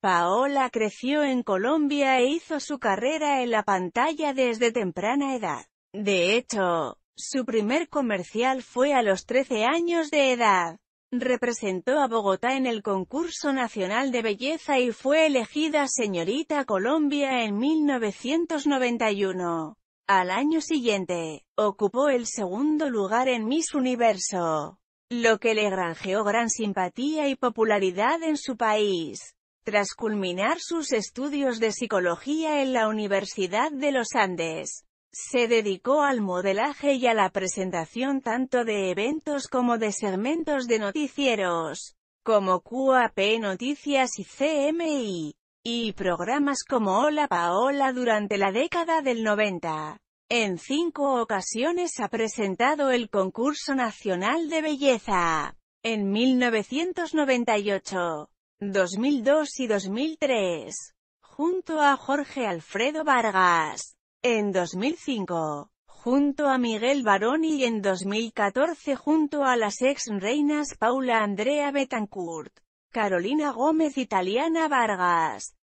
Paola creció en Colombia e hizo su carrera en la pantalla desde temprana edad. De hecho, su primer comercial fue a los 13 años de edad. Representó a Bogotá en el concurso nacional de belleza y fue elegida señorita Colombia en 1991. Al año siguiente, ocupó el segundo lugar en Miss Universo, lo que le granjeó gran simpatía y popularidad en su país tras culminar sus estudios de psicología en la Universidad de los Andes. Se dedicó al modelaje y a la presentación tanto de eventos como de segmentos de noticieros, como QAP Noticias y CMI, y programas como Hola Paola durante la década del 90. En cinco ocasiones ha presentado el Concurso Nacional de Belleza. En 1998, 2002 y 2003, junto a Jorge Alfredo Vargas. En 2005, junto a Miguel Barón y en 2014 junto a las ex reinas Paula Andrea Betancourt, Carolina Gómez y Taliana Vargas.